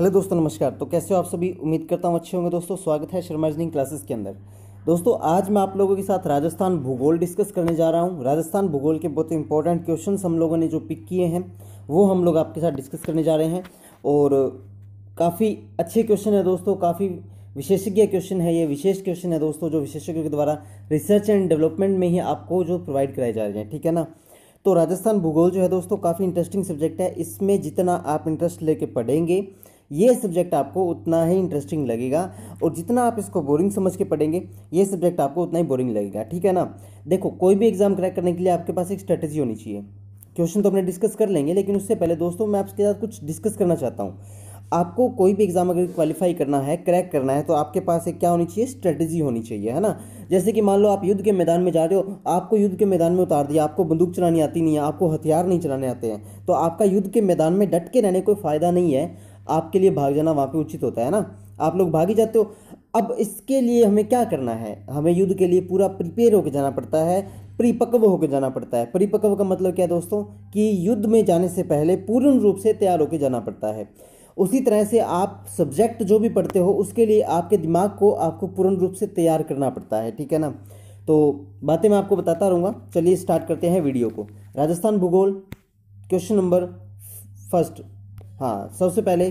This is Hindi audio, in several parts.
हेलो दोस्तों नमस्कार तो कैसे हो आप सभी उम्मीद करता हूँ अच्छे होंगे दोस्तों स्वागत है शर्मा इंजीनियरिंग क्लासेस के अंदर दोस्तों आज मैं आप लोगों के साथ राजस्थान भूगोल डिस्कस करने जा रहा हूँ राजस्थान भूगोल के बहुत इंपॉर्टेंट क्वेश्चन हम लोगों ने जो पिक किए हैं वो हम लोग आपके साथ डिस्कस करने जा रहे हैं और काफ़ी अच्छे क्वेश्चन है दोस्तों काफ़ी विशेषज्ञ क्वेश्चन है ये विशेष क्वेश्चन है दोस्तों जो विशेषज्ञों के द्वारा रिसर्च एंड डेवलपमेंट में ही आपको जो प्रोवाइड कराए जा रहे हैं ठीक है ना तो राजस्थान भूगोल जो है दोस्तों काफ़ी इंटरेस्टिंग सब्जेक्ट है इसमें जितना आप इंटरेस्ट लेके पढ़ेंगे ये सब्जेक्ट आपको उतना ही इंटरेस्टिंग लगेगा और जितना आप इसको बोरिंग समझ के पढ़ेंगे ये सब्जेक्ट आपको उतना ही बोरिंग लगेगा ठीक है ना देखो कोई भी एग्ज़ाम क्रैक करने के लिए आपके पास एक स्ट्रेटेजी होनी चाहिए क्वेश्चन तो अपने डिस्कस कर लेंगे लेकिन उससे पहले दोस्तों मैं आपके साथ कुछ डिस्कस करना चाहता हूँ आपको कोई भी एग्ज़ाम अगर क्वालिफाई करना है क्रैक करना है तो आपके पास एक क्या होनी चाहिए स्ट्रेटजी होनी चाहिए है ना जैसे कि मान लो आप युद्ध के मैदान में जा रहे हो आपको युद्ध के मैदान में उतार दिया आपको बंदूक चलानी आती नहीं है आपको हथियार नहीं चलाने आते हैं तो आपका युद्ध के मैदान में डट के रहने कोई फ़ायदा नहीं है आपके लिए भाग जाना वहाँ पे उचित होता है ना आप लोग भाग ही जाते हो अब इसके लिए हमें क्या करना है हमें युद्ध के लिए पूरा प्रिपेयर होकर जाना पड़ता है परिपक्व होकर जाना पड़ता है परिपक्व का मतलब क्या है दोस्तों कि युद्ध में जाने से पहले पूर्ण रूप से तैयार होकर जाना पड़ता है उसी तरह से आप सब्जेक्ट जो भी पढ़ते हो उसके लिए आपके दिमाग को आपको पूर्ण रूप से तैयार करना पड़ता है ठीक है ना तो बातें मैं आपको बताता रहूँगा चलिए स्टार्ट करते हैं वीडियो को राजस्थान भूगोल क्वेश्चन नंबर फर्स्ट हाँ सबसे पहले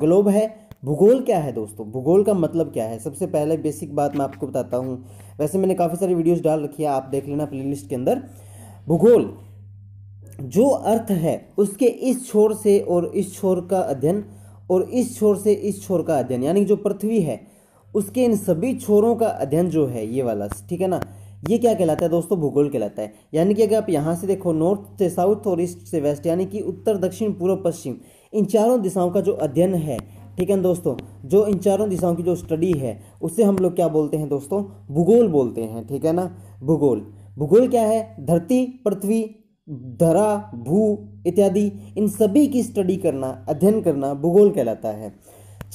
ग्लोब है भूगोल क्या है दोस्तों भूगोल का मतलब क्या है सबसे पहले बेसिक बात मैं आपको बताता हूँ वैसे मैंने काफ़ी सारी वीडियोस डाल रखी है आप देख लेना प्ले के अंदर भूगोल जो अर्थ है उसके इस छोर से और इस छोर का अध्ययन और इस छोर से इस छोर का अध्ययन यानी जो पृथ्वी है उसके इन सभी छोरों का अध्ययन जो है ये वाला ठीक है ना ये क्या कहलाता है दोस्तों भूगोल कहलाता है यानी कि अगर आप यहाँ से देखो नॉर्थ से साउथ और ईस्ट से वेस्ट यानी कि उत्तर दक्षिण पूर्व पश्चिम इन चारों दिशाओं का जो अध्ययन है ठीक है दोस्तों जो इन चारों दिशाओं की जो स्टडी है उससे हम लोग क्या बोलते हैं दोस्तों भूगोल बोलते हैं ठीक है ना भूगोल भूगोल क्या है धरती पृथ्वी धरा भू इत्यादि इन सभी की स्टडी करना अध्ययन करना भूगोल कहलाता है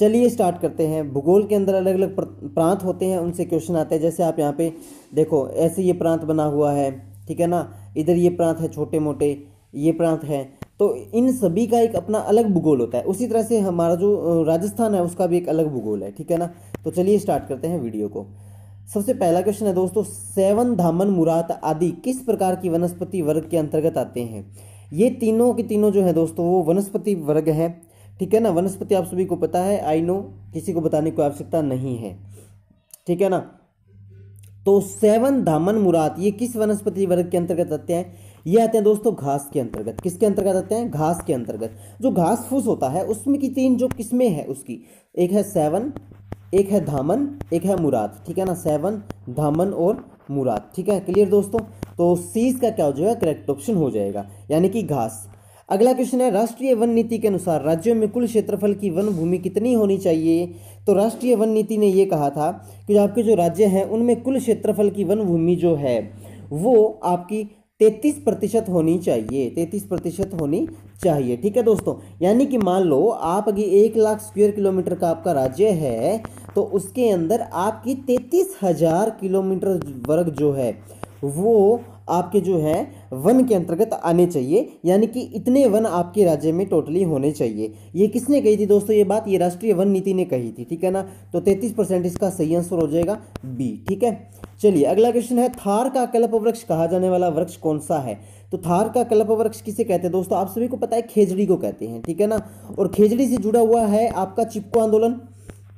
चलिए स्टार्ट करते हैं भूगोल के अंदर अलग अलग प्रांत होते हैं उनसे क्वेश्चन आते हैं जैसे आप यहाँ पे देखो ऐसे ये प्रांत बना हुआ है ठीक है ना इधर ये प्रांत है छोटे मोटे ये प्रांत है तो इन सभी का एक अपना अलग भूगोल होता है उसी तरह से हमारा जो राजस्थान है उसका भी एक अलग भूगोल है ठीक है ना तो चलिए स्टार्ट करते हैं वीडियो को सबसे पहला क्वेश्चन है दोस्तों सेवन धामन मुरात आदि किस प्रकार की वनस्पति वर्ग के अंतर्गत आते हैं ये तीनों के तीनों जो है दोस्तों वो वनस्पति वर्ग है ठीक है ना वनस्पति आप सभी को पता है आई नो किसी को बताने की आवश्यकता नहीं है ठीक है ना तो सेवन धामन मुरात ये किस वनस्पति वर्ग के अंतर्गत आते हैं ये आते हैं दोस्तों घास के अंतर्गत किसके अंतर्गत आते हैं घास के अंतर्गत जो घास फूस होता है उसमें की तीन जो किस्में हैं उसकी एक है सेवन एक है धामन एक है मुराद ठीक है ना सेवन धामन और मुराद ठीक है क्लियर दोस्तों तो सीज का क्या हो जाएगा करेक्ट ऑप्शन हो जाएगा यानी कि घास अगला क्वेश्चन है राष्ट्रीय वन नीति के अनुसार राज्यों में कुल क्षेत्रफल की वन भूमि कितनी होनी चाहिए तो राष्ट्रीय वन नीति ने यह कहा था कि जो आपके जो राज्य हैं उनमें कुल क्षेत्रफल की वन भूमि जो है वो आपकी तैतीस प्रतिशत होनी चाहिए तैतीस प्रतिशत होनी चाहिए ठीक है दोस्तों यानी कि मान लो आप अगर एक लाख स्क्वायर किलोमीटर का आपका राज्य है तो उसके अंदर आपकी तैतीस हजार किलोमीटर वर्ग जो है वो आपके जो है वन के अंतर्गत आने चाहिए यानी कि इतने वन आपके राज्य में टोटली होने चाहिए ये किसने कही थी दोस्तों ये बात ये राष्ट्रीय वन नीति ने कही थी ठीक है ना तो तैतीस परसेंट इसका सही आंसर हो जाएगा बी ठीक है चलिए अगला क्वेश्चन है थार का कल्प वृक्ष कहा जाने वाला वृक्ष कौन सा है तो थार का कल्प वृक्ष किसे कहते हैं दोस्तों आप सभी को पता है खेजड़ी को कहते हैं ठीक है ना और खेजड़ी से जुड़ा हुआ है आपका चिपको आंदोलन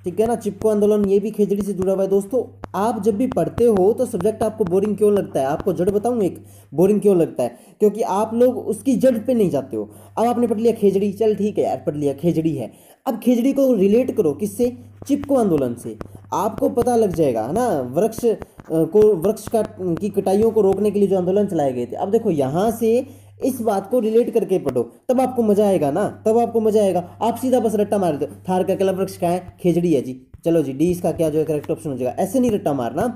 ठीक है ना चिपको आंदोलन ये भी खेजड़ी से जुड़ा हुआ है दोस्तों आप जब भी पढ़ते हो तो सब्जेक्ट आपको बोरिंग क्यों लगता है आपको जड़ बताऊँ एक बोरिंग क्यों लगता है क्योंकि आप लोग उसकी जड़ पे नहीं जाते हो अब आपने पढ़ लिया खेजड़ी चल ठीक है यार पढ़ लिया खेजड़ी है अब खेजड़ी को रिलेट करो किससे चिपको आंदोलन से आपको पता लग जाएगा है ना वृक्ष को वृक्ष का की कटाइयों को रोकने के लिए जो आंदोलन चलाए गए थे अब देखो यहाँ से इस बात को रिलेट करके पढ़ो तब आपको मजा आएगा ना तब आपको मजा आएगा आप सीधा बस रट्टा मार दो थार का कला वृक्ष क्या है खेजड़ी है जी चलो जी डी इसका क्या जो है करेक्ट ऑप्शन हो जाएगा ऐसे नहीं रट्टा मारना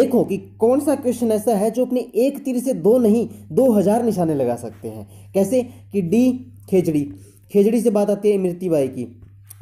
देखो कि कौन सा क्वेश्चन ऐसा है जो अपने एक तीर से दो नहीं दो हजार निशाने लगा सकते हैं कैसे कि डी खेजड़ी खेजड़ी से बात आती है मृत्यु बाई की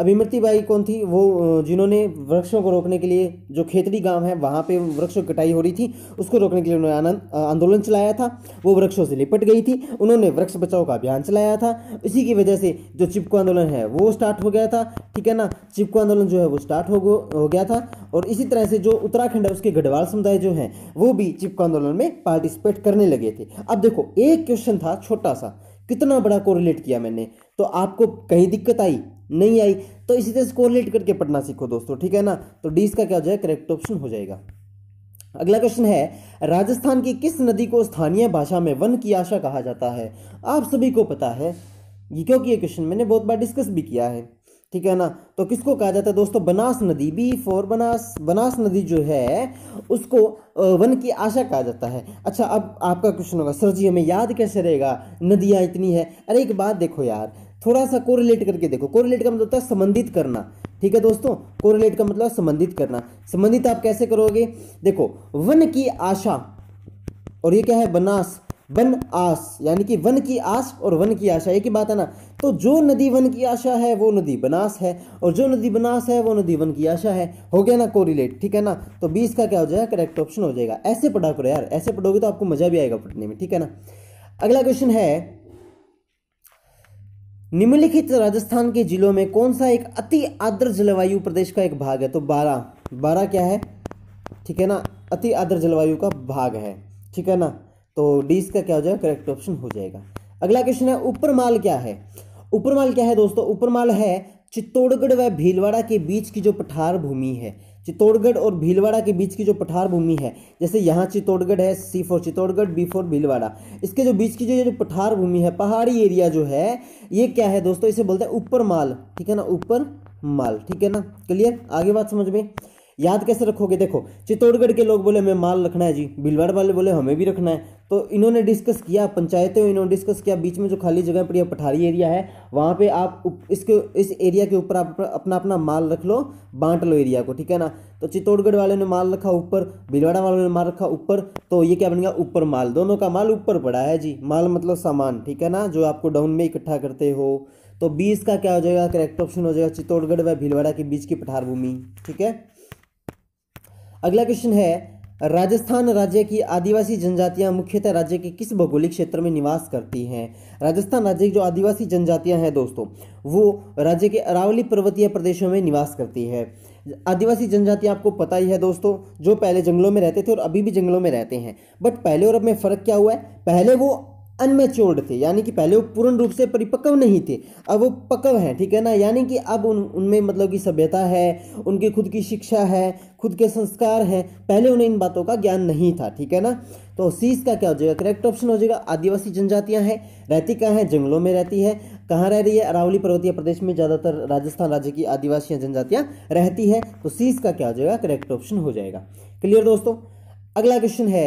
अभिमृति बाई कौन थी वो जिन्होंने वृक्षों को रोकने के लिए जो खेतड़ी गांव है वहाँ पे वृक्षों की कटाई हो रही थी उसको रोकने के लिए उन्होंने आनंद आंदोलन चलाया था वो वृक्षों से लिपट गई थी उन्होंने वृक्ष बचाओ का अभियान चलाया था इसी की वजह से जो चिपको आंदोलन है वो स्टार्ट हो गया था ठीक है ना चिपको आंदोलन जो है वो स्टार्ट हो, हो गया था और इसी तरह से जो उत्तराखंड है उसके गढ़वाल समुदाय जो हैं वो भी चिपको आंदोलन में पार्टिसिपेट करने लगे थे अब देखो एक क्वेश्चन था छोटा सा कितना बड़ा कोरिलेट किया मैंने तो आपको कहीं दिक्कत आई नहीं आई तो इसी तरह से कोरिलेट करके पढ़ना सीखो दोस्तों ठीक है ना तो डी इसका क्या हो जाएगा करेक्ट ऑप्शन हो जाएगा अगला क्वेश्चन है राजस्थान की किस नदी को स्थानीय भाषा में वन की आशा कहा जाता है आप सभी को पता है ये क्योंकि ये क्वेश्चन मैंने बहुत बार डिस्कस भी किया है ठीक है ना तो किसको कहा जाता है दोस्तों बनास नदी बी फॉर बनास बनास नदी जो है उसको वन की आशा कहा जाता है अच्छा अब आपका क्वेश्चन होगा सर जी हमें याद कैसे रहेगा नदियाँ इतनी है अरे एक बात देखो यार थोड़ा सा कोरिलेट करके देखो कोरिलेट का मतलब होता है संबंधित करना ठीक है दोस्तों कोरिलेट का मतलब संबंधित करना संबंधित आप कैसे करोगे देखो वन की आशा और ये क्या है बनास वन आस यानी कि वन की आस और वन की आशा एक ही बात है ना तो जो नदी वन की आशा है वो नदी बनास है और जो नदी बनास है वो नदी वन की आशा है हो गया ना कोरिलेट ठीक है ना तो बीस का क्या हो जाएगा करेक्ट ऑप्शन हो जाएगा ऐसे पढ़ा करो यार ऐसे पढ़ोगे तो आपको मजा भी आएगा पढ़ने में ठीक है ना अगला क्वेश्चन है निम्नलिखित राजस्थान के जिलों में कौन सा एक अति आर्द्र जलवायु प्रदेश का एक भाग है तो बारह बारह क्या है ठीक है ना अति आर्द्र जलवायु का भाग है ठीक है ना तो डी इसका क्या हो जाएगा करेक्ट ऑप्शन हो जाएगा अगला क्वेश्चन है उपरमाल क्या है उपरमाल क्या है दोस्तों उपरमाल है चित्तौड़गढ़ व भीलवाड़ा के बीच की जो पठार भूमि है चित्तौड़गढ़ और भीलवाड़ा के बीच की जो पठार भूमि है जैसे यहाँ चित्तौड़गढ़ है C for Chittorgarh B for Bhilwara इसके जो बीच की जो ये जो पठार भूमि है पहाड़ी एरिया जो है ये क्या है दोस्तों इसे बोलते हैं ऊपर माल ठीक है ना ऊपर माल ठीक है ना क्लियर आगे बात समझ में याद कैसे रखोगे देखो चित्तौड़गढ़ के लोग बोले हमें माल रखना है जी भीलवाड़ा वाले बोले हमें भी रखना है तो इन्होंने डिस्कस किया पंचायतें इन्होंने डिस्कस किया बीच में जो खाली जगह पड़ी है पठारी एरिया है वहाँ पे आप इसके इस एरिया के ऊपर आप अपना अपना माल रख लो बांट लो एरिया को ठीक है ना तो चित्तौड़गढ़ वाले ने माल रखा ऊपर भीलवाड़ा वालों ने माल रखा ऊपर तो ये क्या बन गया ऊपर माल दोनों का माल ऊपर पड़ा है जी माल मतलब सामान ठीक है ना जो आपको डाउन में इकट्ठा करते हो तो बीस का क्या हो जाएगा करेक्ट ऑप्शन हो जाएगा चित्तौड़गढ़ व भीलवाड़ा के बीच की पठार भूमि ठीक है अगला क्वेश्चन है राजस्थान राज्य की आदिवासी जनजातियां मुख्यतः राज्य के किस भौगोलिक क्षेत्र में निवास करती हैं राजस्थान राज्य की जो आदिवासी जनजातियां हैं दोस्तों वो राज्य के अरावली पर्वतीय प्रदेशों में निवास करती है आदिवासी जनजातियां आपको पता ही है दोस्तों जो पहले जंगलों में रहते थे और अभी भी जंगलों में रहते हैं बट पहले और अब में फ़र्क क्या हुआ है पहले वो अनमेच्योर्ड थे यानी कि पहले वो पूर्ण रूप से परिपक्व नहीं थे अब वो पक्व हैं ठीक है ना यानी कि अब उन उनमें मतलब कि सभ्यता है उनकी खुद की शिक्षा है खुद के संस्कार हैं पहले उन्हें इन बातों का ज्ञान नहीं था ठीक है ना तो सीस का क्या हो जाएगा करेक्ट ऑप्शन हो जाएगा आदिवासी जनजातियाँ हैं रहती कहाँ हैं जंगलों में रहती है कहाँ रह रही है अरावली पर्वतीय प्रदेश में ज़्यादातर राजस्थान राज्य की आदिवासी जनजातियाँ रहती है तो सीस का क्या हो जाएगा करेक्ट ऑप्शन हो जाएगा क्लियर दोस्तों अगला क्वेश्चन है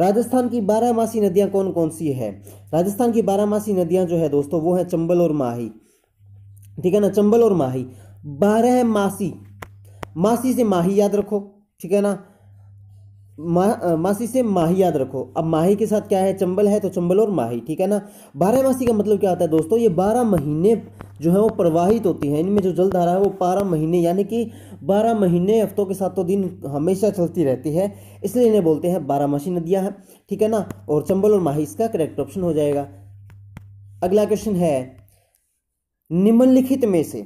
राजस्थान की बारहमासी नदियां कौन कौन सी है राजस्थान की बारहमासी नदियां जो है दोस्तों वो है चंबल और माही ठीक है ना चंबल और माही बारह मासी मासी से माही याद रखो ठीक है ना मा, मासी से माही याद रखो अब माही के साथ क्या है चंबल है तो चंबल और माही ठीक है ना बारह मासी का मतलब क्या होता है दोस्तों ये बारह महीने जो है वो प्रवाहित होती है इनमें जो जल धारा है वो बारह महीने यानी कि बारह महीने हफ्तों के सातों दिन हमेशा चलती रहती है इसलिए इन्हें बोलते हैं बारहमासी नदियाँ हैं ठीक है ना और चंबल और माही इसका करेक्ट ऑप्शन हो जाएगा अगला क्वेश्चन है निम्नलिखित में से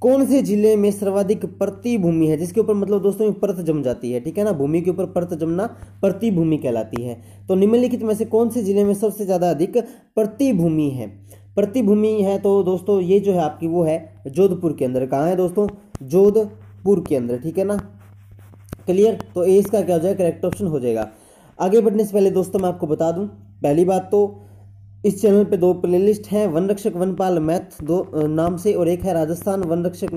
कौन से जिले में सर्वाधिक प्रति भूमि है जिसके ऊपर मतलब दोस्तों परत जम जाती है ठीक है ना भूमि के ऊपर परत जमना भूमि कहलाती है तो निम्नलिखित में से कौन से जिले में सबसे ज़्यादा अधिक प्रति भूमि है प्रति भूमि है तो दोस्तों ये जो है आपकी वो है जोधपुर के अंदर कहाँ है दोस्तों जोधपुर के अंदर ठीक है ना क्लियर तो ए इसका क्या हो जाएगा करेक्ट ऑप्शन हो जाएगा आगे बढ़ने से पहले दोस्तों मैं आपको बता दूं पहली बात तो इस चैनल पे दो प्लेलिस्ट हैं वन रक्षक वनपाल मैथ दो नाम से और एक है राजस्थान वन रक्षक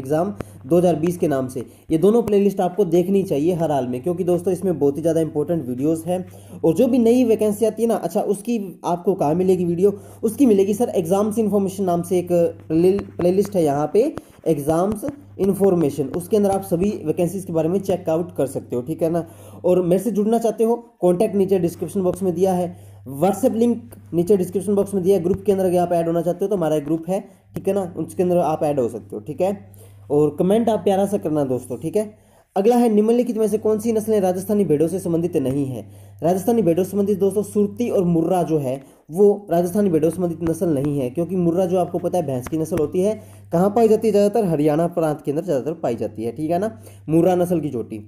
एग्ज़ाम 2020 के नाम से ये दोनों प्लेलिस्ट आपको देखनी चाहिए हर हाल में क्योंकि दोस्तों इसमें बहुत ही ज़्यादा इंपॉर्टेंट वीडियोस हैं और जो भी नई वैकेंसी आती है ना अच्छा उसकी आपको कहाँ मिलेगी वीडियो उसकी मिलेगी सर एग्ज़ाम्स इन्फॉर्मेशन नाम से एक प्ले है यहाँ पर एग्ज़ाम्स इन्फॉर्मेशन उसके अंदर आप सभी वैकेंसीज के बारे में चेकआउट कर सकते हो ठीक है ना और मेरे से जुड़ना चाहते हो कॉन्टैक्ट नीचे डिस्क्रिप्शन बॉक्स में दिया है व्हाट्सएप लिंक नीचे डिस्क्रिप्शन बॉक्स में दिया है ग्रुप के अंदर अगर आप ऐड होना चाहते हो तो हमारा एक ग्रुप है ठीक है ना उसके अंदर आप ऐड हो सकते हो ठीक है और कमेंट आप प्यारा सा करना दोस्तों ठीक है अगला है निम्नलिखित में से कौन सी नस्लें राजस्थानी भेड़ों से संबंधित नहीं है राजस्थानी भेड़ों से संबंधित दोस्तों सुरती और मुर्रा जो है वो राजस्थानी भेड़ों से संबंधित नस्ल नहीं है क्योंकि मुर्रा जो आपको पता है भैंस की नस्ल होती है कहाँ पाई जाती है ज़्यादातर हरियाणा प्रांत के अंदर ज़्यादातर पाई जाती है ठीक है ना मुर्रा नस्ल की चोटी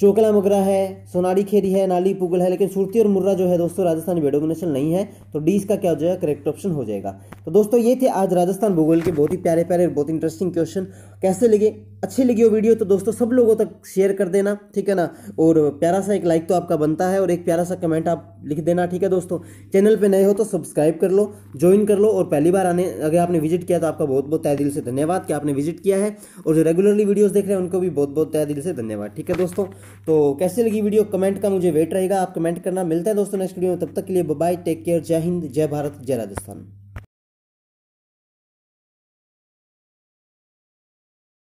चोकला मगरा है सोनारी खेरी है नाली पुगल है लेकिन सुरती और मुर्रा जो है दोस्तों राजस्थान में नहीं है तो डी इसका क्या हो जाएगा करेक्ट ऑप्शन हो जाएगा तो दोस्तों ये थे आज राजस्थान भूगोल के बहुत ही प्यारे प्यारे बहुत इंटरेस्टिंग क्वेश्चन कैसे लगे अच्छे लगे हो वीडियो तो दोस्तों सब लोगों तक शेयर कर देना ठीक है ना और प्यारा सा एक लाइक तो आपका बनता है और एक प्यारा सा कमेंट आप लिख देना ठीक है दोस्तों चैनल पर नए हो तो सब्सक्राइब कर लो ज्वाइन कर लो और पहली बार आने अगर आपने विजिट किया तो आपका बहुत बहुत तय दिल से धन्यवाद कि आपने विजिट किया है और जो रेगुलरली वीडियोज़ देख रहे हैं उनको भी बहुत बहुत तय दिल से धन्यवाद ठीक है दोस्तों तो कैसे लगी वीडियो कमेंट का मुझे वेट रहेगा आप कमेंट करना मिलता है दोस्तों नेक्स्ट वीडियो में तब तक के लिए बाय टेक केयर जय हिंद जय भारत जय राजस्थान